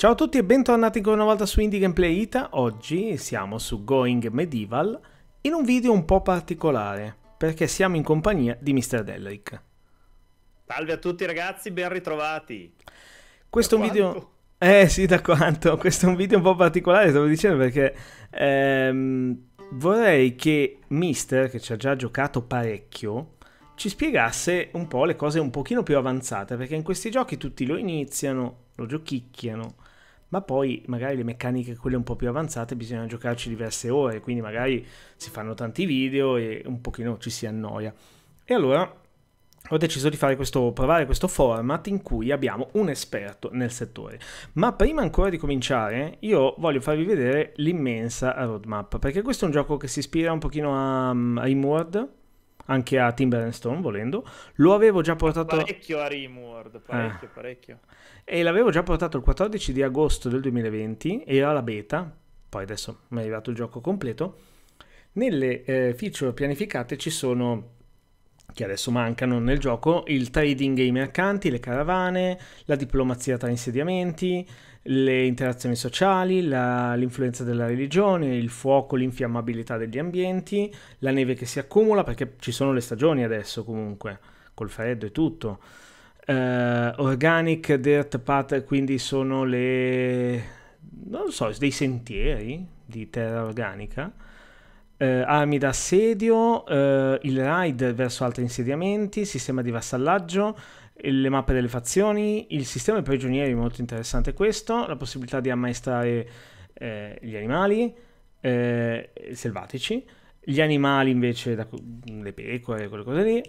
Ciao a tutti e bentornati ancora una volta su Indie Gameplay Ita. Oggi siamo su Going Medieval in un video un po' particolare perché siamo in compagnia di Mr. Delric. Salve a tutti ragazzi, ben ritrovati. Questo è un video... Eh sì, da quanto. Questo è un video un po' particolare, stavo dicendo, perché ehm, vorrei che Mister, che ci ha già giocato parecchio, ci spiegasse un po' le cose un pochino più avanzate, perché in questi giochi tutti lo iniziano, lo giochicchiano, ma poi magari le meccaniche, quelle un po' più avanzate, bisogna giocarci diverse ore, quindi magari si fanno tanti video e un pochino ci si annoia. E allora ho deciso di fare questo, provare questo format in cui abbiamo un esperto nel settore. Ma prima ancora di cominciare, io voglio farvi vedere l'immensa roadmap, perché questo è un gioco che si ispira un pochino a um, Rimworld, anche a Timber and Stone volendo. Lo avevo già portato... Parecchio a Rimworld, parecchio, ah. parecchio e l'avevo già portato il 14 di agosto del 2020, era la beta, poi adesso mi è arrivato il gioco completo, nelle eh, feature pianificate ci sono che adesso mancano nel gioco, il trading e i mercanti, le caravane, la diplomazia tra insediamenti, le interazioni sociali, la, l'influenza della religione, il fuoco, l'infiammabilità degli ambienti, la neve che si accumula, perché ci sono le stagioni adesso comunque, col freddo e tutto Uh, organic Dirt Path, quindi sono le... non so, dei sentieri di terra organica. Uh, armi da assedio, uh, eh, il raid verso altri insediamenti, sistema di vassallaggio, le mappe delle fazioni, il sistema dei prigionieri, molto interessante questo, la possibilità di ammaestrare eh, gli animali eh, selvatici, gli animali invece, da, le pecore, quelle cose lì,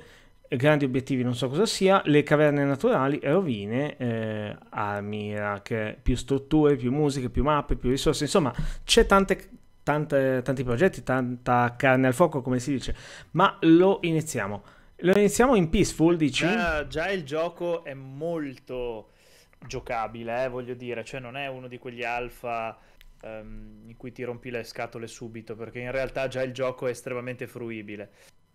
grandi obiettivi non so cosa sia, le caverne naturali, rovine, eh, armi, hack, più strutture, più musiche, più mappe, più risorse, insomma c'è tante, tante, tanti progetti, tanta carne al fuoco come si dice, ma lo iniziamo. Lo iniziamo in Peaceful, dici? Già, già il gioco è molto giocabile, eh, voglio dire, cioè non è uno di quegli alfa um, in cui ti rompi le scatole subito, perché in realtà già il gioco è estremamente fruibile.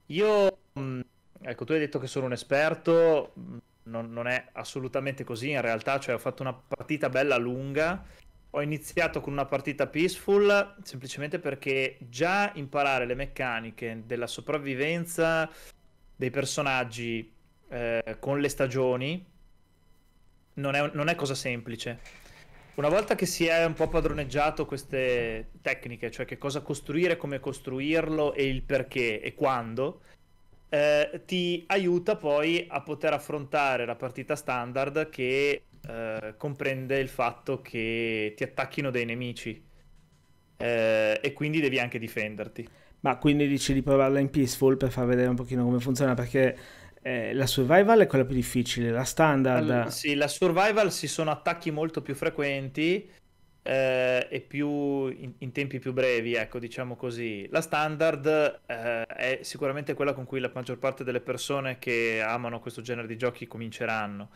Io... Mh, mm, ecco, tu hai detto che sono un esperto, mm, non, non, è assolutamente così in realtà, cioè ho fatto una partita bella lunga, ho iniziato con una partita peaceful semplicemente perché già imparare le meccaniche della sopravvivenza dei personaggi eh, con le stagioni non è, non è cosa semplice. Una volta che si è un po' padroneggiato queste tecniche, cioè che cosa costruire, come costruirlo e il perché e quando, eh, ti aiuta poi a poter affrontare la partita standard che eh, comprende il fatto che ti attacchino dei nemici eh, e quindi devi anche difenderti. Ma quindi dici di provarla in peaceful per far vedere un pochino come funziona perché eh, la survival è quella più difficile, la standard. All- sì, la survival ci sono attacchi molto più frequenti eh, e più in, in, tempi più brevi, ecco, diciamo così. La standard eh, è sicuramente quella con cui la maggior parte delle persone che amano questo genere di giochi cominceranno.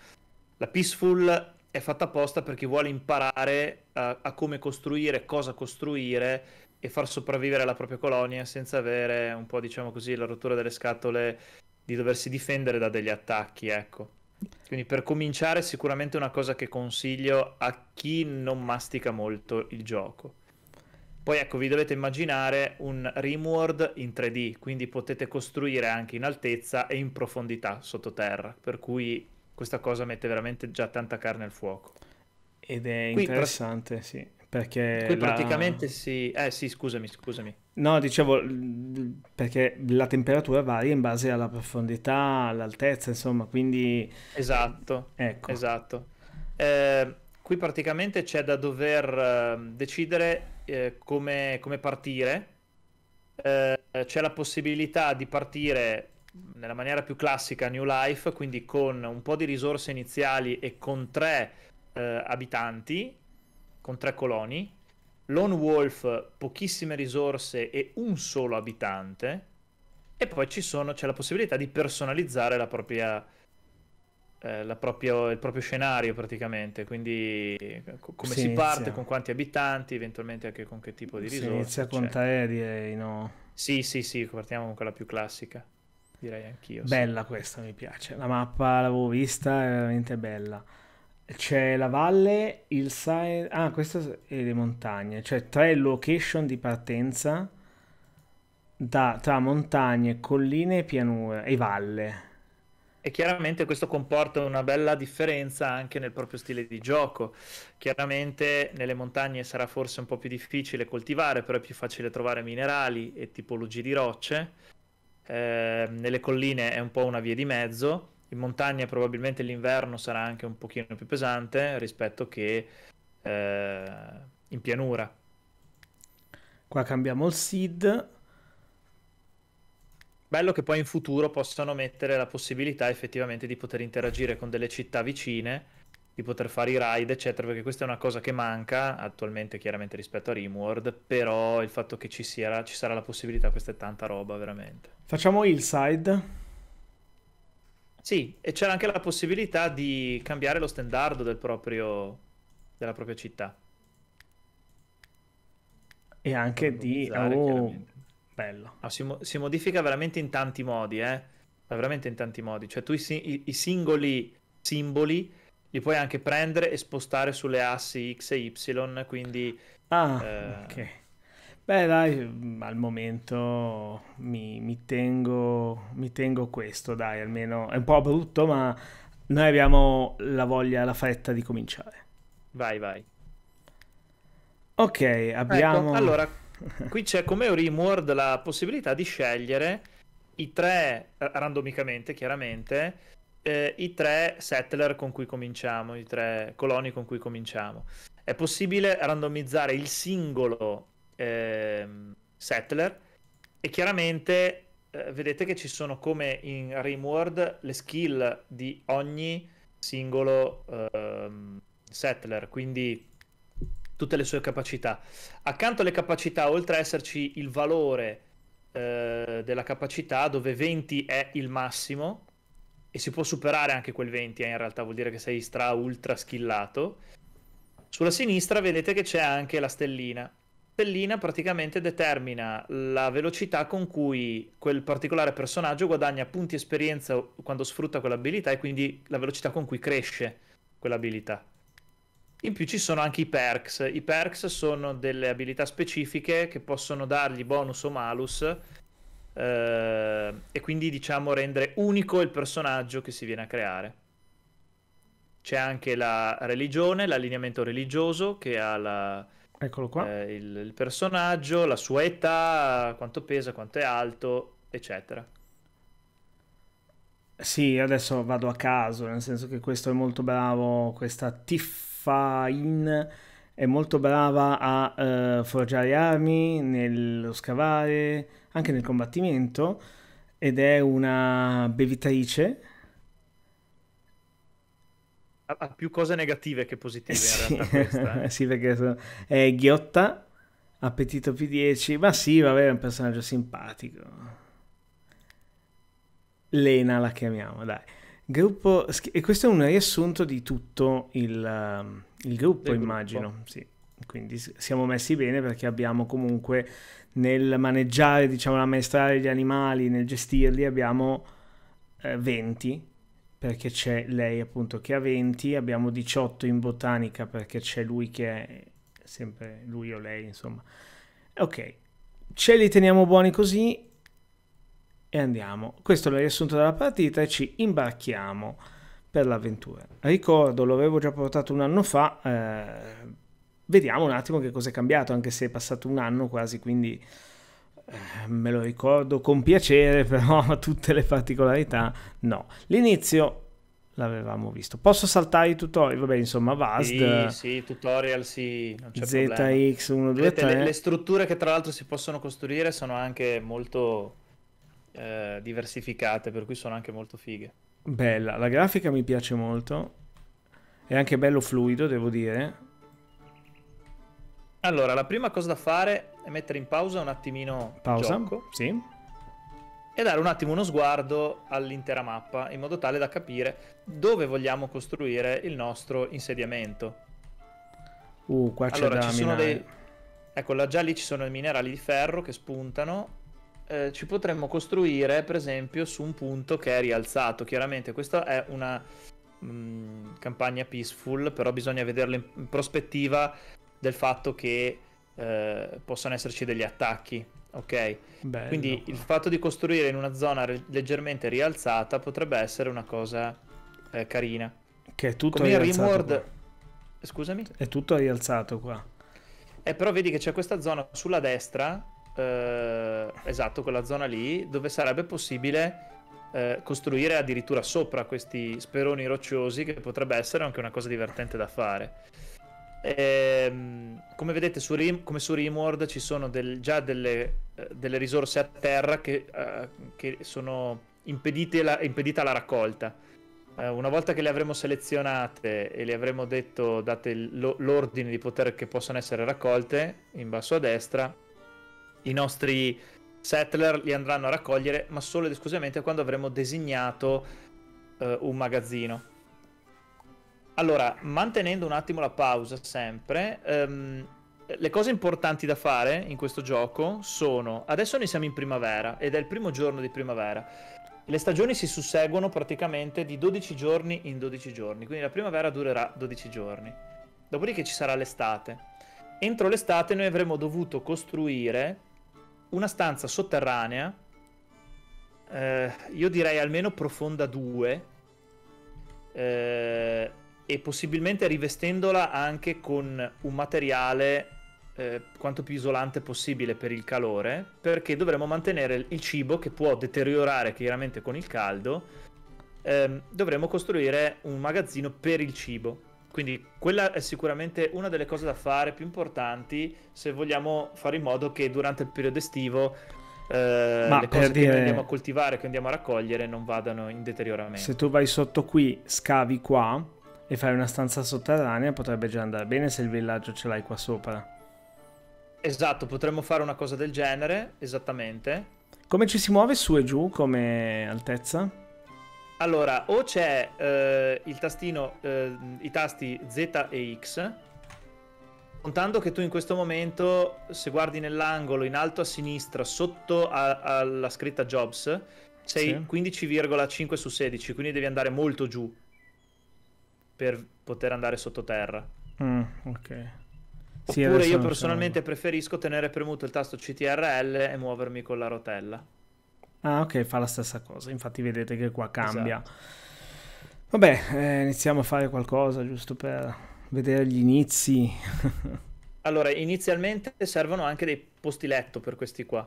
La peaceful è fatta apposta per chi vuole imparare a, eh, a come costruire, cosa costruire e far sopravvivere la propria colonia senza avere un po', diciamo così, la rottura delle scatole di doversi difendere da degli attacchi, ecco. Quindi per cominciare sicuramente una cosa che consiglio a chi non mastica molto il gioco. Poi ecco, vi dovete immaginare un Rimworld in 3D, quindi potete costruire anche in altezza e in profondità sottoterra, per cui questa cosa mette veramente già tanta carne al fuoco. Ed è interessante, Qui, per... sì. Perché Qui praticamente la... si... Eh sì, scusami, scusami. No, dicevo, perché la temperatura varia in base alla profondità, all'altezza, insomma, quindi... Esatto, ecco. esatto. Eh, qui praticamente c'è da dover ehm, decidere eh, come, come, partire. Eh, c'è la possibilità di partire nella maniera più classica New Life, quindi con un po' di risorse iniziali e con tre eh, abitanti con tre coloni, Lone Wolf pochissime risorse e un solo abitante, e poi ci sono, c'è la possibilità di personalizzare la propria, eh, propria, il proprio scenario praticamente, quindi come si, si parte, con quanti abitanti, eventualmente anche con che tipo di risorse. Si inizia con aerei, no? Sì, sì, sì, partiamo con quella più classica direi anch'io. Bella sì. questa, mi piace. La mappa l'avevo vista, è veramente bella. C'è la valle, il side... Ah, queste e le montagne. Cioè tre location di partenza da, tra montagne, colline e pianure e valle. E chiaramente questo comporta una bella differenza anche nel proprio stile di gioco. Chiaramente nelle montagne sarà forse un po' più difficile coltivare, però è più facile trovare minerali e tipologie di rocce. Eh, nelle colline è un po' una via di mezzo in montagna probabilmente l'inverno sarà anche un pochino più pesante rispetto che eh, in pianura. Qua cambiamo il seed. Bello che poi in futuro possano mettere la possibilità effettivamente di poter interagire con delle città vicine, di poter fare i ride, eccetera, perché questa è una cosa che manca attualmente chiaramente rispetto a Rimworld, però il fatto che ci, sia, ci sarà la possibilità, questa è tanta roba veramente. Facciamo Hillside. side. Sì, e c'era anche la possibilità di cambiare lo standard del proprio, della propria città. E anche di... Oh, bello. No, ah, si, mo- si, modifica veramente in tanti modi, eh? Veramente in tanti modi. Cioè tu i, i, i singoli simboli li puoi anche prendere e spostare sulle assi X e Y, quindi... Ah, eh, ok Beh, dai, mm, al momento mi, mi, tengo, mi tengo questo, dai, almeno è un po' brutto, ma noi abbiamo la voglia, la fretta di cominciare. Vai, vai. Ok, abbiamo... Ecco, allora, qui c'è come Rimworld la possibilità di scegliere i tre, eh, randomicamente chiaramente, eh, i tre settler con cui cominciamo, i tre coloni con cui cominciamo. È possibile randomizzare il singolo ehm, Settler e chiaramente eh, vedete che ci sono come in Rimworld le skill di ogni singolo ehm, Settler, quindi tutte le sue capacità. Accanto alle capacità, oltre a esserci il valore eh, della capacità, dove 20 è il massimo, e si può superare anche quel 20, eh, in realtà vuol dire che sei stra ultra skillato. Sulla sinistra vedete che c'è anche la stellina, cappellina praticamente determina la velocità con cui quel particolare personaggio guadagna punti esperienza quando sfrutta quell'abilità e quindi la velocità con cui cresce quell'abilità. In più ci sono anche i perks. I perks sono delle abilità specifiche che possono dargli bonus o malus eh, e quindi diciamo rendere unico il personaggio che si viene a creare. C'è anche la religione, l'allineamento religioso che ha la Eccolo qua. Eh, il, il, personaggio, la sua età, quanto pesa, quanto è alto, eccetera. Sì, adesso vado a caso, nel senso che questo è molto bravo, questa Tiffain è molto brava a uh, forgiare armi, nello scavare, anche nel combattimento, ed è una bevitrice ha più cose negative che positive sì. in realtà questa, eh. sì, perché sono... è ghiotta, appetito P10, ma sì, vabbè, è un personaggio simpatico. Lena la chiamiamo, dai. Gruppo... E questo è un riassunto di tutto il, ehm, il gruppo, Del immagino. Gruppo. Sì. Quindi siamo messi bene perché abbiamo comunque nel maneggiare, diciamo, ammaestrare gli animali, nel gestirli, abbiamo eh, 20 perché c'è lei appunto che ha 20, abbiamo 18 in botanica perché c'è lui che è sempre lui o lei, insomma. Ok, ce li teniamo buoni così e andiamo. Questo è il riassunto della partita e ci imbarchiamo per l'avventura. Ricordo, lo avevo già portato un anno fa, eh, vediamo un attimo che cosa è cambiato, anche se è passato un anno quasi, quindi me lo ricordo con piacere, però tutte le particolarità no. L'inizio l'avevamo visto. Posso saltare i tutorial? Vabbè, insomma, Vast. Sì, sì, tutorial sì, ZX123. Le, le, strutture che tra l'altro si possono costruire sono anche molto eh, diversificate, per cui sono anche molto fighe. Bella, la grafica mi piace molto. È anche bello fluido, devo dire. Allora, la prima cosa da fare e mettere in pausa un attimino pausa, il gioco. Sì. E dare un attimo uno sguardo all'intera mappa in modo tale da capire dove vogliamo costruire il nostro insediamento. Uh, qua c'è allora, da ci sono dei... Ecco, là, già lì ci sono i minerali di ferro che spuntano. Eh, ci potremmo costruire, per esempio, su un punto che è rialzato. Chiaramente questa è una mh, mm, campagna peaceful, però bisogna vederla in prospettiva del fatto che eh, possono esserci degli attacchi. Ok, Bello. quindi il fatto di costruire in una zona re- leggermente rialzata potrebbe essere una cosa eh, carina. Che è tutto Come rialzato. Rimworld... Scusami? È tutto rialzato qua. Eh, però vedi che c'è questa zona sulla destra, eh, esatto, quella zona lì, dove sarebbe possibile eh, costruire addirittura sopra questi speroni rocciosi, che potrebbe essere anche una cosa divertente da fare. Ehm, come vedete, su Rim, come su Rimworld ci sono del, già delle, eh, delle, risorse a terra che, uh, che sono la, impedita la raccolta. Uh, una volta che le avremo selezionate e le avremo detto, date l'ordine di poter che possano essere raccolte, in basso a destra, i nostri settler li andranno a raccogliere, ma solo ed esclusivamente quando avremo designato uh, un magazzino allora, mantenendo un attimo la pausa sempre, um, le cose importanti da fare in questo gioco sono... Adesso noi siamo in primavera ed è il primo giorno di primavera. Le stagioni si susseguono praticamente di 12 giorni in 12 giorni, quindi la primavera durerà 12 giorni. Dopodiché ci sarà l'estate. Entro l'estate noi avremo dovuto costruire una stanza sotterranea, eh, io direi almeno profonda 2, eh, e possibilmente rivestendola anche con un materiale eh, quanto più isolante possibile per il calore, perché dovremmo mantenere il cibo che può deteriorare chiaramente con il caldo, ehm, dovremo costruire un magazzino per il cibo. Quindi quella è sicuramente una delle cose da fare più importanti se vogliamo fare in modo che durante il periodo estivo eh, le cose dire... che andiamo a coltivare, che andiamo a raccogliere non vadano in deterioramento. Se tu vai sotto qui, scavi qua, e fare una stanza sotterranea potrebbe già andare bene se il villaggio ce l'hai qua sopra. Esatto, potremmo fare una cosa del genere, esattamente. Come ci si muove su e giù come altezza? Allora, o c'è eh, il tastino, eh, i tasti Z e X, contando che tu in questo momento, se guardi nell'angolo in alto a sinistra, sotto a, alla scritta Jobs, sei sì. 15,5 su 16, quindi devi andare molto giù per poter andare sottoterra. Mm, ok. Sì, Oppure io personalmente preferisco tenere premuto il tasto CTRL e muovermi con la rotella. Ah, ok, fa la stessa cosa. Infatti, vedete che qua cambia. Esatto. Vabbè, eh, iniziamo a fare qualcosa giusto per vedere gli inizi. allora, inizialmente servono anche dei posti letto per questi qua.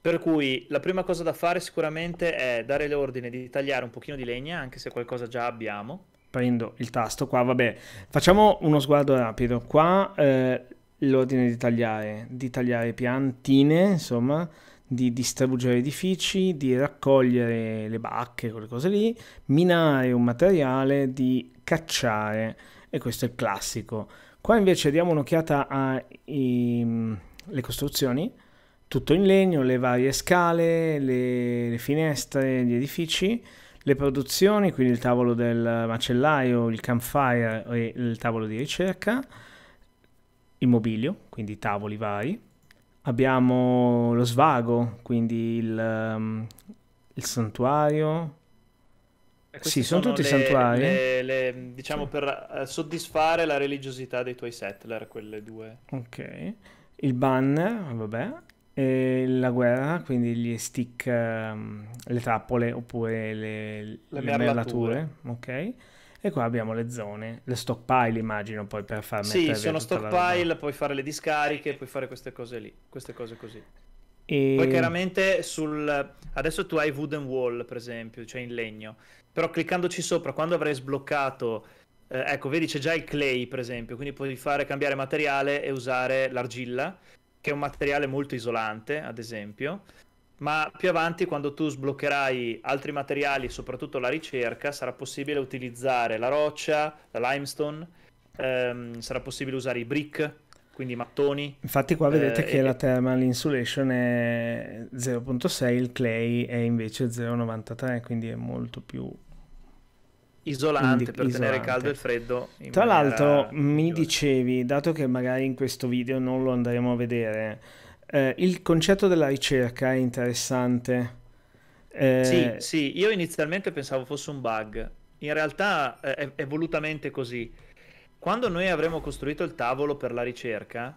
Per cui la prima cosa da fare sicuramente è dare l'ordine di tagliare un pochino di legna, anche se qualcosa già abbiamo prendo il tasto qua, vabbè, facciamo uno sguardo rapido, qua eh, l'ordine di tagliare, di tagliare piantine, insomma, di distruggere edifici, di raccogliere le bacche, quelle cose lì, minare un materiale, di cacciare, e questo è il classico. Qua invece diamo un'occhiata alle ehm, costruzioni, tutto in legno, le varie scale, le, le finestre, gli edifici, le produzioni, quindi il tavolo del macellaio, il campfire e il tavolo di ricerca, il mobilio, quindi tavoli vari. Abbiamo lo svago, quindi il, um, il santuario. Sì, sono, sono, tutti le, santuari. Le, le, diciamo sì. per eh, soddisfare la religiosità dei tuoi settler, quelle due. Ok. Il banner, vabbè, e la guerra, quindi gli stick, um, le trappole oppure le, le, le merlature. merlature, ok? E qua abbiamo le zone, le stockpile immagino poi per far Sì, sono stockpile, puoi fare le discariche, puoi fare queste cose lì, queste cose così. E... Poi chiaramente sul... adesso tu hai wooden wall per esempio, cioè in legno, però cliccandoci sopra quando avrai sbloccato eh, ecco, vedi c'è già il clay per esempio, quindi puoi fare cambiare materiale e usare l'argilla che è un materiale molto isolante, ad esempio, ma più avanti quando tu sbloccherai altri materiali, soprattutto la ricerca, sarà possibile utilizzare la roccia, la limestone, ehm, sarà possibile usare i brick, quindi i mattoni. Infatti qua vedete eh, che e... la thermal insulation è 0.6, il clay è invece 0.93, quindi è molto più isolante Indi- per isolante. tenere caldo e freddo. Tra l'altro mi migliore. dicevi, dato che magari in questo video non lo andremo a vedere, eh, il concetto della ricerca è interessante. Eh... Sì, sì, io inizialmente pensavo fosse un bug, in realtà eh, è, è volutamente così. Quando noi avremo costruito il tavolo per la ricerca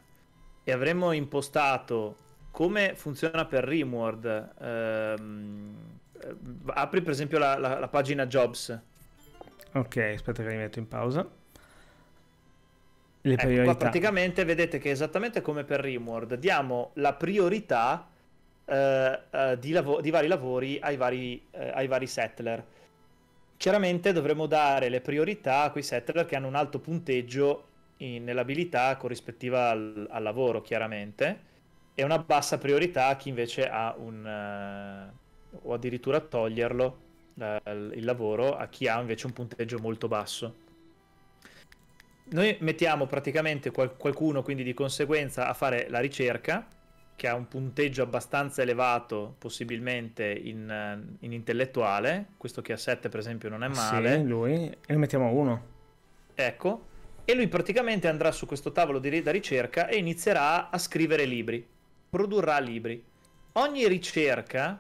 e avremo impostato come funziona per Rimworld, ehm, eh, apri per esempio la, la, la pagina Jobs Ok, aspetta che li metto in pausa. Le ecco, priorità. Qua praticamente vedete che è esattamente come per Rimworld diamo la priorità eh, eh, di, di, vari lavori ai vari, eh, ai vari settler. Chiaramente dovremmo dare le priorità a quei settler che hanno un alto punteggio nell'abilità corrispettiva al, al, lavoro, chiaramente, e una bassa priorità a chi invece ha un... Eh, o addirittura toglierlo eh, il lavoro a chi ha invece un punteggio molto basso. Noi mettiamo praticamente qual- qualcuno quindi di conseguenza a fare la ricerca che ha un punteggio abbastanza elevato, possibilmente in, in, intellettuale, questo che ha 7 per esempio non è male. Sì, lui, e lo mettiamo a 1. Ecco, e lui praticamente andrà su questo tavolo di, da ricerca e inizierà a scrivere libri, produrrà libri. Ogni ricerca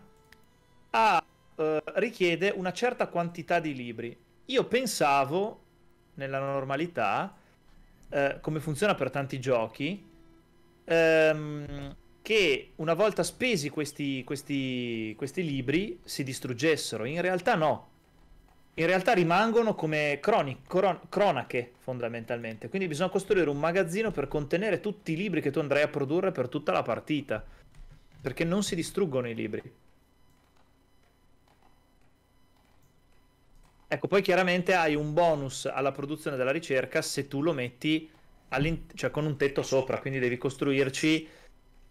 ha eh, richiede una certa quantità di libri. Io pensavo, nella normalità, eh, come funziona per tanti giochi, ehm, che una volta spesi questi, questi, questi libri si distruggessero. In realtà no, in realtà rimangono come croni, cron, cronache fondamentalmente. Quindi bisogna costruire un magazzino per contenere tutti i libri che tu andrai a produrre per tutta la partita. Perché non si distruggono i libri. Ecco, poi chiaramente hai un bonus alla produzione della ricerca se tu lo metti cioè con un tetto sopra, quindi devi costruirci.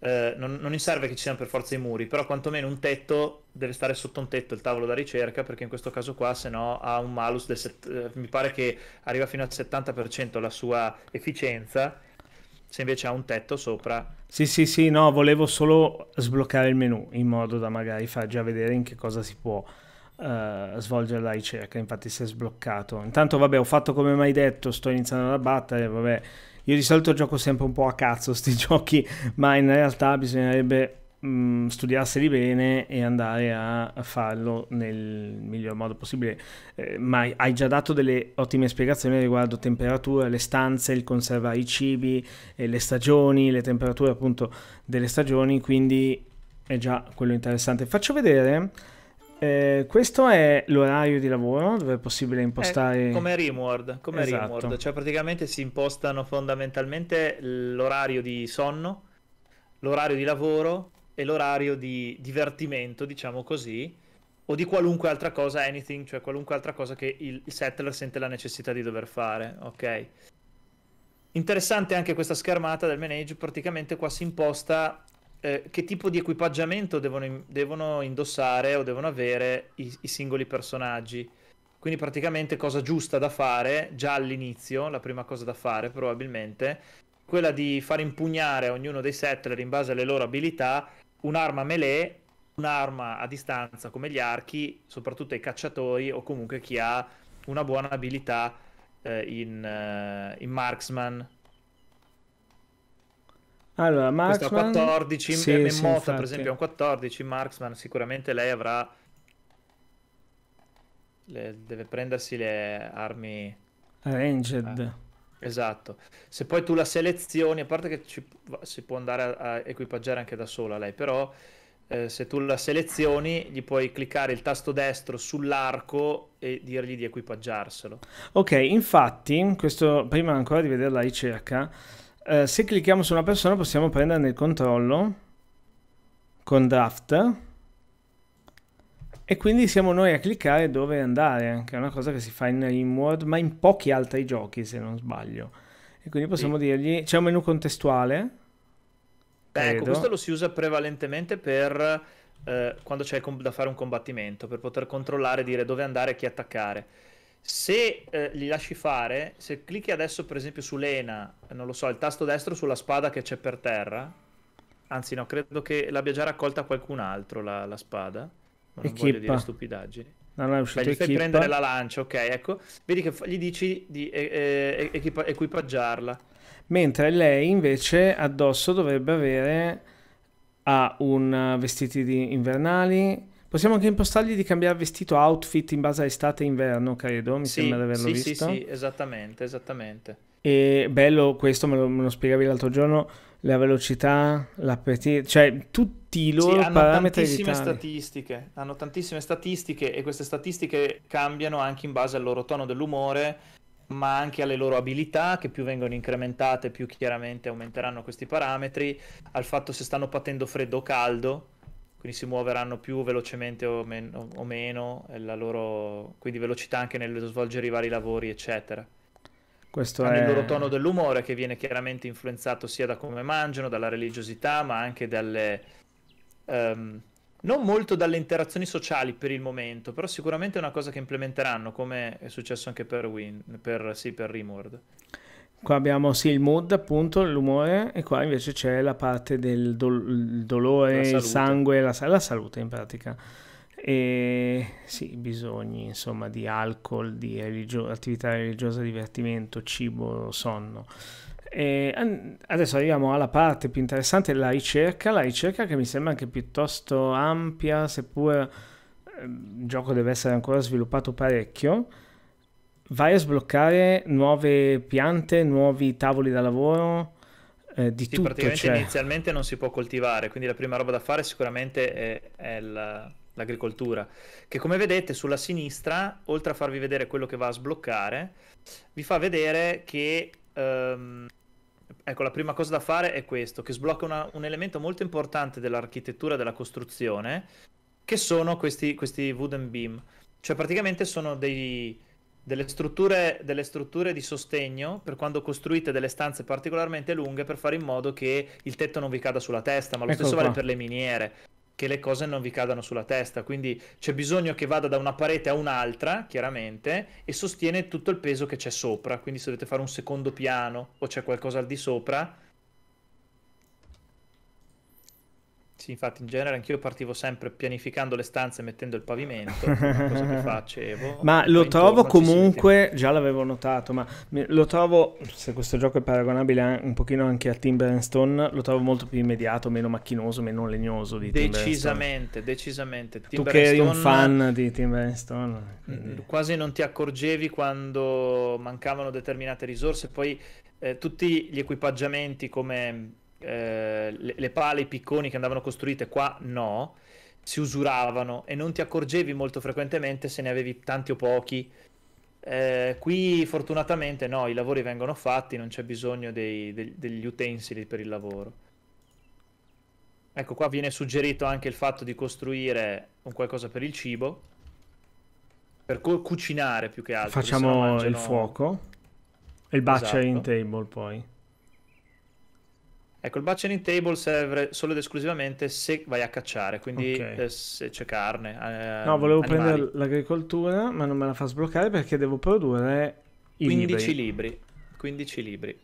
Eh, non, non serve che ci siano per forza i muri, però quantomeno un tetto deve stare sotto un tetto il tavolo da ricerca, perché in questo caso qua, se no, ha un malus del set- eh, mi pare che arriva fino al 70% la sua efficienza. Se invece ha un tetto sopra. Sì, sì, sì, no, volevo solo sbloccare il menu in modo da magari far già vedere in che cosa si può eh, svolgere la ricerca, infatti si è sbloccato. Intanto vabbè ho fatto come mai detto, sto iniziando la battaglia, vabbè io di solito gioco sempre un po' a cazzo sti giochi, ma in realtà bisognerebbe mh, mm, studiarseli bene e andare a farlo nel miglior modo possibile. Eh, ma hai già dato delle ottime spiegazioni riguardo temperature, le stanze, il conservare i cibi, eh, le stagioni, le temperature appunto delle stagioni, quindi è già quello interessante. Faccio vedere eh, questo è l'orario di lavoro dove è possibile eh, impostare... Eh, come Rimworld, come esatto. Rimworld, cioè praticamente si impostano fondamentalmente l'orario di sonno, l'orario di lavoro e l'orario di divertimento, diciamo così, o di qualunque altra cosa, anything, cioè qualunque altra cosa che il settler sente la necessità di dover fare, ok? Interessante anche questa schermata del manage, praticamente qua si imposta eh, che tipo di equipaggiamento devono, devono, indossare o devono avere i, i singoli personaggi. Quindi praticamente cosa giusta da fare già all'inizio, la prima cosa da fare probabilmente, quella di far impugnare a ognuno dei settler in base alle loro abilità un'arma melee, un'arma a distanza come gli archi, soprattutto ai cacciatori o comunque chi ha una buona abilità eh, in, uh, in marksman allora, Marksman... Questo 14, sì, M- sì, Mota infatti. per esempio è un 14, Marksman sicuramente lei avrà... Le... deve prendersi le armi... Ranged. Eh. Esatto. Se poi tu la selezioni, a parte che ci... si può andare a, equipaggiare anche da sola lei, però eh, se tu la selezioni gli puoi cliccare il tasto destro sull'arco e dirgli di equipaggiarselo. Ok, infatti, questo prima ancora di vederla la ricerca... Eh, se clicchiamo su una persona possiamo prenderne il controllo con draft e quindi siamo noi a cliccare dove andare, che è una cosa che si fa in Rimworld, ma in pochi altri giochi se non sbaglio. E quindi possiamo sì. dirgli, c'è un menu contestuale. Beh, ecco, questo lo si usa prevalentemente per eh, quando c'è da fare un combattimento, per poter controllare, dire dove andare e chi attaccare se eh, li lasci fare, se clicchi adesso per esempio su Lena, non lo so, il tasto destro sulla spada che c'è per terra, anzi no, credo che l'abbia già raccolta qualcun altro la, la spada, ma non Echippa. voglio dire stupidaggini. No, è uscito Beh, gli fai prendere la lancia, ok, ecco. Vedi che gli dici di eh, eh, equipa- equipaggiarla. Mentre lei invece addosso dovrebbe avere ha un eh, vestiti invernali, Possiamo anche impostargli di cambiare vestito outfit in base a estate e inverno, credo, mi sì, sembra di averlo sì, visto. Sì, sì, esattamente, esattamente. E bello questo, me lo, me lo spiegavi l'altro giorno, la velocità, l'appetito, cioè tutti i loro sì, parametri hanno tantissime vitali. statistiche, hanno tantissime statistiche e queste statistiche cambiano anche in base al loro tono dell'umore, ma anche alle loro abilità, che più vengono incrementate, più chiaramente aumenteranno questi parametri, al fatto se stanno patendo freddo o caldo, quindi si muoveranno più velocemente o, men- o meno, loro... quindi velocità anche nello svolgere i vari lavori, eccetera. Questo Hanno è... il loro tono dell'umore che viene chiaramente influenzato sia da come mangiano, dalla religiosità, ma anche dalle... Um, non molto dalle interazioni sociali per il momento, però sicuramente è una cosa che implementeranno, come è successo anche per, Win- per, sì, per Rimworld. Qua abbiamo sì il mood, appunto, l'umore, e qua invece c'è la parte del do- il dolore, il sangue, la, la salute in pratica e sì, bisogni insomma di alcol, di religio- attività religiosa, divertimento, cibo, sonno. E adesso arriviamo alla parte più interessante, la ricerca, la ricerca che mi sembra anche piuttosto ampia, seppur ehm, il gioco deve essere ancora sviluppato parecchio vai a sbloccare nuove piante, nuovi tavoli da lavoro. Eh, di sì, tutto, praticamente cioè... inizialmente non si può coltivare, quindi la prima roba da fare sicuramente è, è la, l'agricoltura, che come vedete sulla sinistra, oltre a farvi vedere quello che va a sbloccare, vi fa vedere che ehm, ecco, la prima cosa da fare è questo, che sblocca una, un elemento molto importante dell'architettura della costruzione, che sono questi, questi wooden beam, cioè praticamente sono dei, delle strutture, delle strutture, di sostegno per quando costruite delle stanze particolarmente lunghe per fare in modo che il tetto non vi cada sulla testa, ma lo ecco stesso qua. vale per le miniere, che le cose non vi cadano sulla testa, quindi c'è bisogno che vada da una parete a un'altra, chiaramente, e sostiene tutto il peso che c'è sopra, quindi se dovete fare un secondo piano o c'è qualcosa al di sopra, Sì, infatti in genere anch'io partivo sempre pianificando le stanze mettendo il pavimento, cosa che facevo. ma lo trovo comunque, già l'avevo notato, ma lo trovo, se questo gioco è paragonabile un pochino anche a Timber and Stone, lo trovo molto più immediato, meno macchinoso, meno legnoso di Decisamente, decisamente. Timber tu che eri Stone, un fan di Timber and Stone. Quindi. Mm, quasi non ti accorgevi quando mancavano determinate risorse, poi eh, tutti gli equipaggiamenti come eh, le, le, pale, i picconi che andavano costruite qua no, si usuravano e non ti accorgevi molto frequentemente se ne avevi tanti o pochi. Eh, qui fortunatamente no, i lavori vengono fatti, non c'è bisogno dei, dei, degli utensili per il lavoro. Ecco qua viene suggerito anche il fatto di costruire un qualcosa per il cibo, per cucinare più che altro. Facciamo mangiano... il fuoco e il batch esatto. in table poi. Ecco, il in table serve solo ed esclusivamente se vai a cacciare, quindi okay. eh, se c'è carne. Eh, no, volevo animali. prendere l'agricoltura, ma non me la fa sbloccare perché devo produrre 15 libri. libri. 15 libri.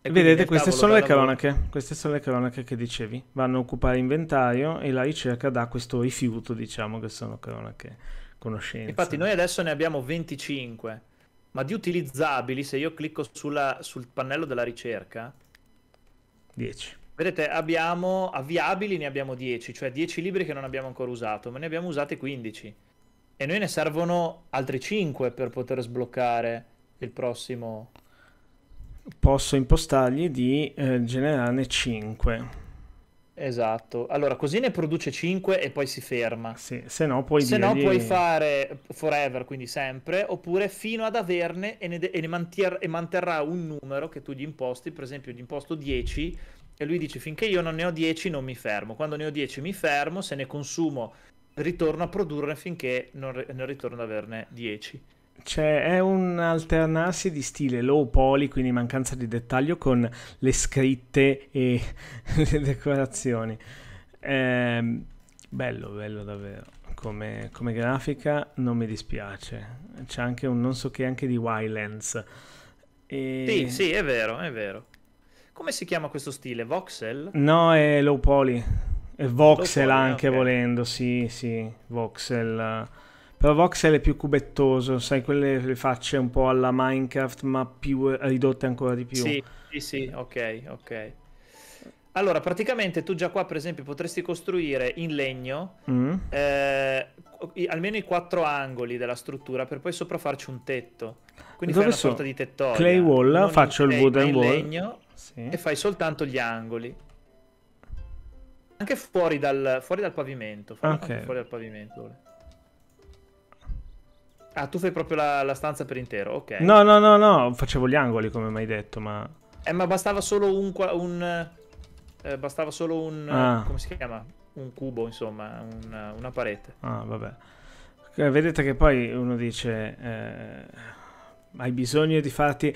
E Vedete, queste sono le cronache. Lavoro. Queste sono le cronache che dicevi. Vanno a occupare inventario e la ricerca dà questo rifiuto, diciamo, che sono cronache conoscenze. Infatti, noi adesso ne abbiamo 25, ma di utilizzabili, se io clicco sulla, sul pannello della ricerca 10. Vedete, abbiamo avviabili, ne abbiamo 10, cioè 10 libri che non abbiamo ancora usato, ma ne abbiamo usate 15. E noi ne servono altri 5 per poter sbloccare il prossimo. Posso impostargli di eh, generarne 5. Esatto, allora così ne produce 5 e poi si ferma. Sì, se no puoi se dirgli... no puoi fare forever, quindi sempre, oppure fino ad averne e, ne, de- e ne mantier- e manterrà un numero che tu gli imposti, per esempio gli imposto 10 e lui dice finché io non ne ho 10 non mi fermo, quando ne ho 10 mi fermo, se ne consumo ritorno a produrre finché non, re- non ritorno ad averne 10. Cioè, è un alternarsi di stile low poly, quindi mancanza di dettaglio, con le scritte e le decorazioni. Eh, bello, bello davvero. Come, come, grafica non mi dispiace. C'è anche un non so che anche di Wildlands. E... Sì, sì, è vero, è vero. Come si chiama questo stile? Voxel? No, è low poly. È voxel low poly, anche okay. volendo, sì, sì, voxel però voxel è più cubettoso, sai, quelle le facce un po' alla Minecraft, ma più ridotte ancora di più. Sì, sì, sì, ok, ok. Allora, praticamente tu già qua, per esempio, potresti costruire in legno mm. eh, almeno i quattro angoli della struttura per poi sopra farci un tetto. Quindi Dove fai so? una sorta di tettoia. Clay wall, non faccio il wooden wall. legno sì. e fai soltanto gli angoli. Anche fuori dal, fuori dal pavimento. Fuori, okay. fuori dal pavimento. Ah, tu fai proprio la, la stanza per intero, ok. No, no, no, no, facevo gli angoli come mi hai detto, ma... Eh, ma bastava solo un... un eh, bastava solo un... Ah. Come si chiama? Un cubo, insomma, un, una parete. Ah, vabbè. Eh, vedete che poi uno dice... Eh hai bisogno di farti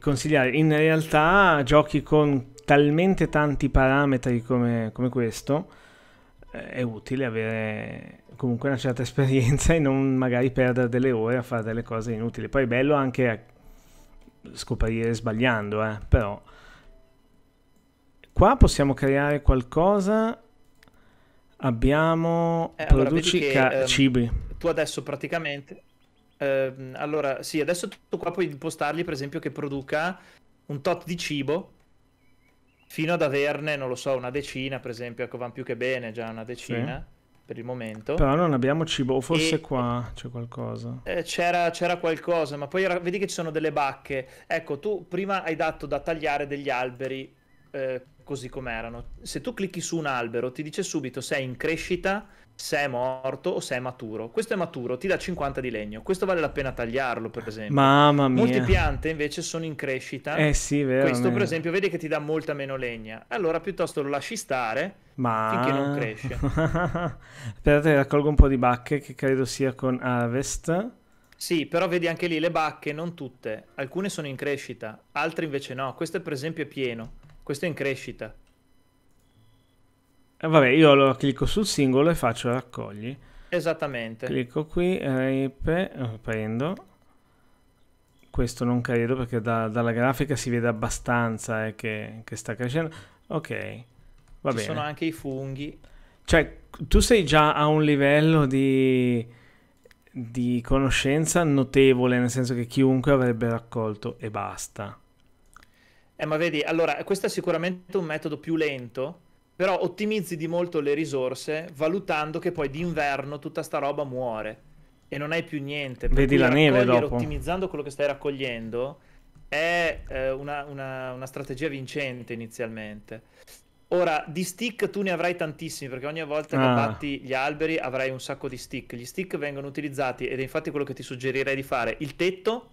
consigliare. In realtà giochi con talmente tanti parametri come, come questo, eh, è utile avere comunque una certa esperienza e non magari perdere delle ore a fare delle cose inutili. Poi è bello anche scoprire sbagliando, eh, però qua possiamo creare qualcosa. Abbiamo eh, allora, produci che, ca- ehm, cibi. Tu adesso praticamente eh, allora, sì, adesso tu qua puoi impostargli, per esempio, che produca un tot di cibo fino ad averne, non lo so, una decina, per esempio, ecco, va più che bene già una decina. Sì per il momento. Però non abbiamo cibo, o forse e... qua c'è qualcosa. Eh, c'era, c'era, qualcosa, ma poi era... vedi che ci sono delle bacche. Ecco, tu prima hai dato da tagliare degli alberi eh, così com'erano. Se tu clicchi su un albero ti dice subito se è in crescita se è morto o se è maturo. Questo è maturo, ti dà 50 di legno. Questo vale la pena tagliarlo, per esempio. Mamma mia. Molte piante invece sono in crescita. Eh sì, vero. Questo, per esempio, vedi che ti dà molta meno legna. Allora piuttosto lo lasci stare Ma... finché non cresce. Aspettate, raccolgo un po' di bacche che credo sia con Harvest. Sì, però vedi anche lì le bacche, non tutte. Alcune sono in crescita, altre invece no. Questo, per esempio, è pieno. Questo è in crescita. Eh, vabbè, io allora clicco sul singolo e faccio raccogli. Esattamente. Clicco qui, rape, eh, prendo. Questo non credo perché da, dalla grafica si vede abbastanza eh, che, che, sta crescendo. Ok, va Ci bene. Ci sono anche i funghi. Cioè, tu sei già a un livello di, di conoscenza notevole, nel senso che chiunque avrebbe raccolto e basta. Eh, ma vedi, allora, questo è sicuramente un metodo più lento, però ottimizzi di molto le risorse valutando che poi d'inverno tutta sta roba muore e non hai più niente. Vedi la neve dopo. Ottimizzando quello che stai raccogliendo è eh, una, una, una strategia vincente inizialmente. Ora, di stick tu ne avrai tantissimi, perché ogni volta che ah. batti gli alberi avrai un sacco di stick. Gli stick vengono utilizzati, ed è infatti quello che ti suggerirei di fare. Il tetto,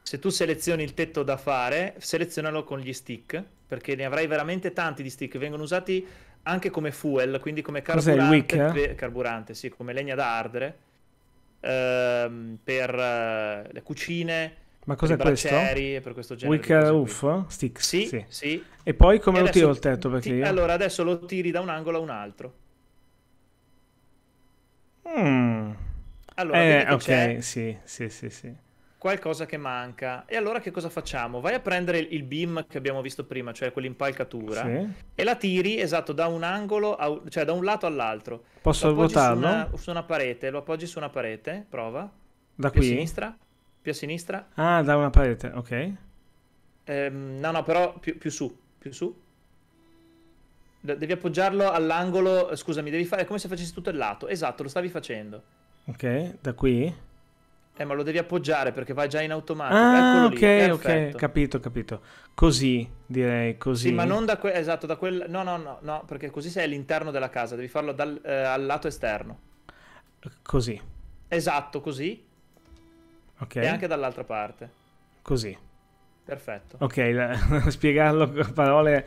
se tu selezioni il tetto da fare, selezionalo con gli stick perché ne avrai veramente tanti di stick, vengono usati anche come fuel, quindi come carburante, Cos'è il wick, eh? carburante sì, come legna da ardere ehm, per eh, le cucine. Ma cos'è per questo? Per questo genere Wick eh, Uff? Eh? Stick? Sì, sì, sì. E poi come e lo tiro il tetto? ti... io... Allora, adesso lo tiri da un angolo a un altro. Mm. Allora, eh, ok, sì, sì, sì, sì qualcosa che manca. E allora che cosa facciamo? Vai a prendere il beam che abbiamo visto prima, cioè quell'impalcatura, sì. e la tiri esatto da un angolo, a, cioè da un lato all'altro. Posso ruotarlo? Su una, su una parete, lo appoggi su una parete, prova. Da più qui? a sinistra, più a sinistra. Ah, da una parete, ok. Ehm, no, no, però più, più su, più su. devi appoggiarlo all'angolo, eh, scusami, devi fare come se facessi tutto il lato. Esatto, lo stavi facendo. Ok, da qui? Eh, ma lo devi appoggiare perché va già in automatico. Ah, Eccolo ok, lì, ok, capito, capito. Così, direi, così. Sì, ma non da quel... Esatto, da quel... No, no, no, no, perché così sei all'interno della casa, devi farlo dal, eh, al lato esterno. Così. Esatto, così. Ok. E anche dall'altra parte. Così. Perfetto. Ok, la... spiegarlo con parole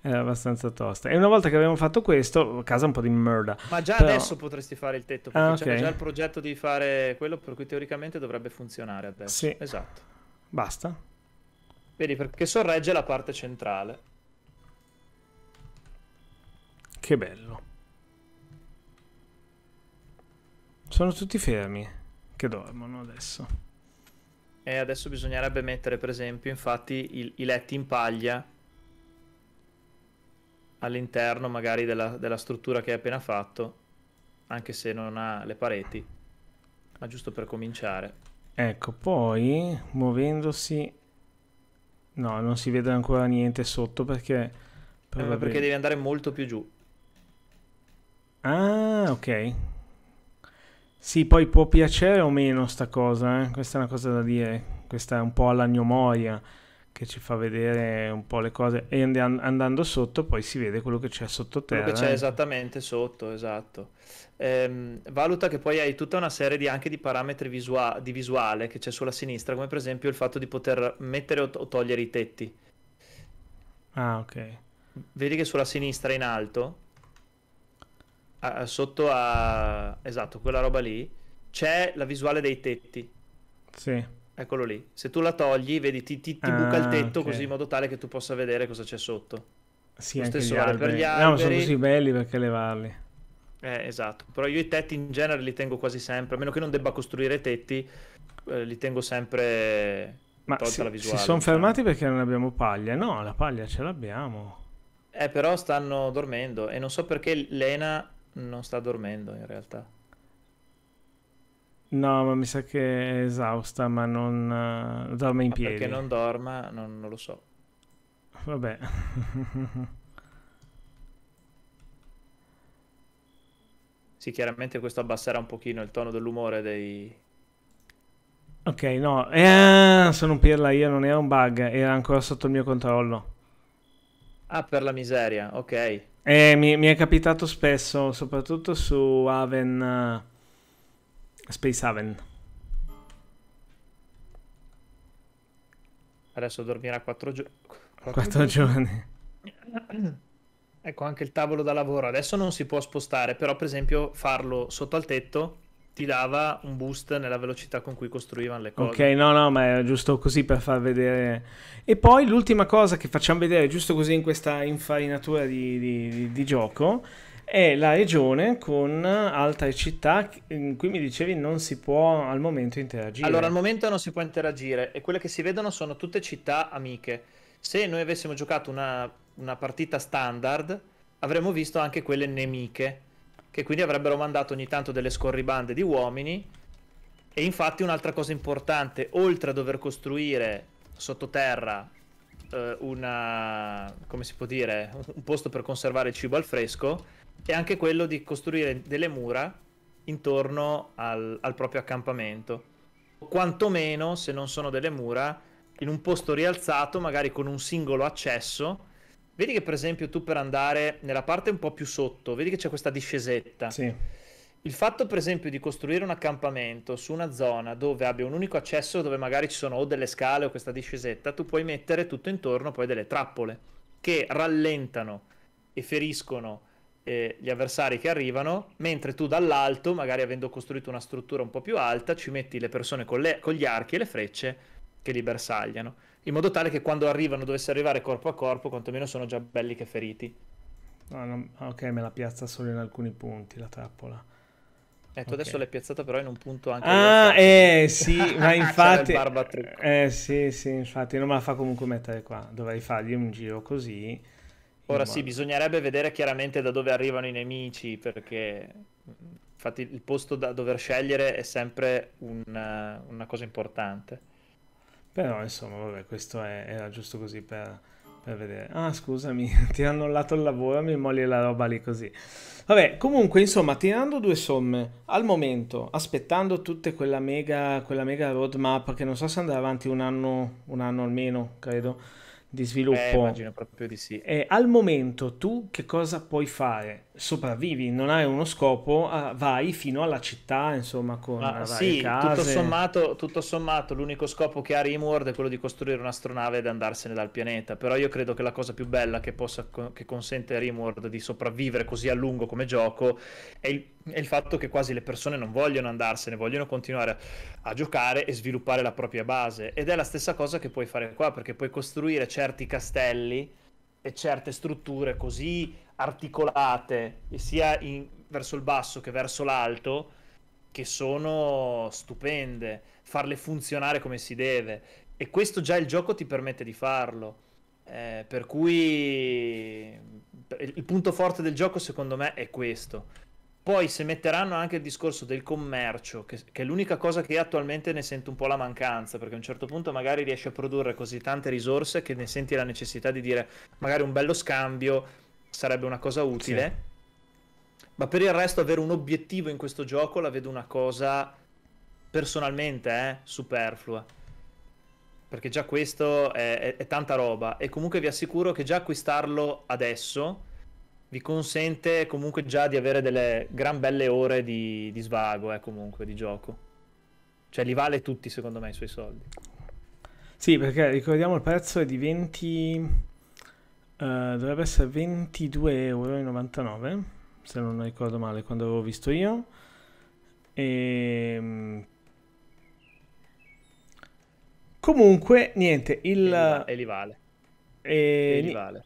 era abbastanza tosta. E una volta che abbiamo fatto questo, casa un po' di merda. Ma già Però... adesso potresti fare il tetto, perché ah, okay. c'è già il progetto di fare quello, per cui teoricamente dovrebbe funzionare adesso. Sì. Esatto. Basta. Vedi, perché sorregge la parte centrale. Che bello. Sono tutti fermi, che dormono adesso. E adesso bisognerebbe mettere, per esempio, infatti, il, i letti in paglia all'interno magari della, della struttura che hai appena fatto, anche se non ha le pareti, ma giusto per cominciare. Ecco, poi muovendosi... No, non si vede ancora niente sotto perché... Per eh, perché devi andare molto più giù. Ah, ok. Sì, poi può piacere o meno sta cosa, eh? Questa è una cosa da dire. Questa è un po' alla gnomoria che ci fa vedere un po' le cose e and- andando sotto poi si vede quello che c'è sottoterra. Quello che c'è eh. esattamente sotto, esatto. Ehm, valuta che poi hai tutta una serie di, anche di parametri visua- di visuale che c'è sulla sinistra, come per esempio il fatto di poter mettere o, to- o togliere i tetti. Ah, ok. Vedi che sulla sinistra in alto, a- sotto a... esatto, quella roba lì, c'è la visuale dei tetti. Sì. Eccolo lì. Se tu la togli, vedi, ti, ti, ti ah, buca il ah, tetto okay. così in modo tale che tu possa vedere cosa c'è sotto. Sì, Lo stesso vale per gli eh, alberi. No, sono così belli perché levarli. Eh, esatto. Però io i tetti in genere li tengo quasi sempre, a meno che non debba costruire tetti, eh, li tengo sempre ma tolta si, la visuale. Si sono diciamo. fermati perché non abbiamo paglia. No, la paglia ce l'abbiamo. Eh, però stanno dormendo e non so perché Lena non sta dormendo in realtà. No, ma mi sa che è esausta, ma non uh, dorme in ma piedi. Perché non dorma, non, non lo so. Vabbè. sì, chiaramente questo abbasserà un pochino il tono dell'umore dei... Ok, no, eh, sono un pirla io, non era un bug, era ancora sotto il mio controllo. Ah, per la miseria, ok. Eh, mi, mi è capitato spesso, soprattutto su Aven... Eh, Space Haven. Adesso dormirà quattro, gio- quattro, giorni. giorni. Ecco anche il tavolo da lavoro. Adesso non si può spostare, però per esempio farlo sotto al tetto ti dava un boost nella velocità con cui costruivano le cose. Ok, no, no, ma è giusto così per far vedere. E poi l'ultima cosa che facciamo vedere, giusto così in questa infarinatura di, di, di, di gioco, è la regione con altre città in cui mi dicevi non si può al momento interagire. Allora, al momento non si può interagire e quelle che si vedono sono tutte città amiche. Se noi avessimo giocato una, una partita standard, avremmo visto anche quelle nemiche, che quindi avrebbero mandato ogni tanto delle scorribande di uomini. E infatti un'altra cosa importante, oltre a dover costruire sottoterra eh, una, come si può dire, un posto per conservare il cibo al fresco, e anche quello di costruire delle mura intorno al, al proprio accampamento. O Quantomeno, se non sono delle mura, in un posto rialzato, magari con un singolo accesso. Vedi che per esempio tu per andare nella parte un po' più sotto, vedi che c'è questa discesetta. Sì. Il fatto per esempio di costruire un accampamento su una zona dove abbia un unico accesso, dove magari ci sono o delle scale o questa discesetta, tu puoi mettere tutto intorno poi delle trappole che rallentano e feriscono eh, gli avversari che arrivano, mentre tu dall'alto, magari avendo costruito una struttura un po' più alta, ci metti le persone con, le, con gli archi e le frecce che li bersagliano, in modo tale che quando arrivano, dovesse arrivare corpo a corpo, quantomeno sono già belli che feriti. Oh, no, ok, me la piazza solo in alcuni punti la trappola. Eh, tu okay. adesso l'hai piazzata però in un punto anche... Ah, eh sì, ma infatti... eh sì, sì, infatti, non me la fa comunque mettere qua. Dovrei fargli un giro così Ora sì, bisognerebbe vedere chiaramente da dove arrivano i nemici, perché infatti il posto da dover scegliere è sempre una, una cosa importante. Però insomma, vabbè, questo è, era giusto così per, per, vedere. Ah, scusami, ti hanno annullato il lavoro, mi molli la roba lì così. Vabbè, comunque, insomma, tirando due somme, al momento, aspettando tutta quella mega, quella mega roadmap, che non so se andrà avanti un anno, un anno almeno, credo di sviluppo. Eh, immagino proprio di sì. Eh, al momento tu che cosa puoi fare? sopravvivi, non hai uno scopo, ah, vai fino alla città, insomma, con Ma, ah, sì, tutto sommato, tutto sommato, l'unico scopo che ha Rimworld è quello di costruire un'astronave ed andarsene dal pianeta, però io credo che la cosa più bella che, possa, che consente a Rimworld di sopravvivere così a lungo come gioco è il, è il fatto che quasi le persone non vogliono andarsene, vogliono continuare a giocare e sviluppare la propria base ed è la stessa cosa che puoi fare qua, perché puoi costruire certi castelli e certe strutture così articolate sia in, verso il basso che verso l'alto che sono stupende, farle funzionare come si deve e questo già il gioco ti permette di farlo. Eh, per cui il punto forte del gioco secondo me è questo. Poi se metteranno anche il discorso del commercio, che, che è l'unica cosa che attualmente ne sento un po' la mancanza, perché a un certo punto magari riesci a produrre così tante risorse che ne senti la necessità di dire magari un bello scambio, sarebbe una cosa utile. Sì. Ma per il resto avere un obiettivo in questo gioco la vedo una cosa personalmente eh, superflua. Perché già questo è, è, è tanta roba e comunque vi assicuro che già acquistarlo adesso vi consente comunque già di avere delle gran belle ore di, di svago, eh, comunque, di gioco. Cioè li vale tutti secondo me i suoi soldi. Sì, perché ricordiamo il prezzo è di 20... Uh, dovrebbe essere 22,99 euro, se non ricordo male, quando avevo visto io. E... Ehm, comunque, niente, il... E li vale. E, e li vale.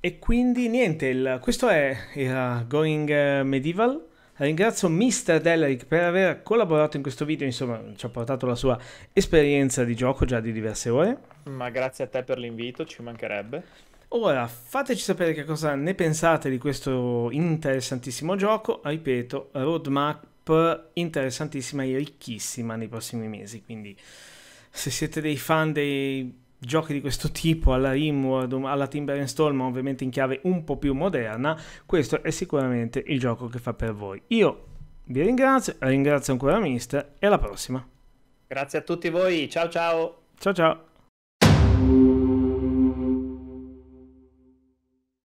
E quindi niente, il... questo è era Going eh, Medieval. Ringrazio Mr. Delaric per aver collaborato in questo video, insomma ci ha portato la sua esperienza di gioco già di diverse ore. Ma grazie a te per l'invito, ci mancherebbe. Ora fateci sapere che cosa ne pensate di questo interessantissimo gioco, ripeto, roadmap interessantissima e ricchissima nei prossimi mesi, quindi se siete dei fan dei giochi di questo tipo alla Rimworld, alla Timber Storm, ma ovviamente in chiave un po' più moderna, questo è sicuramente il gioco che fa per voi. Io vi ringrazio, ringrazio ancora Mister e alla prossima. Grazie a tutti voi, ciao ciao. Ciao ciao.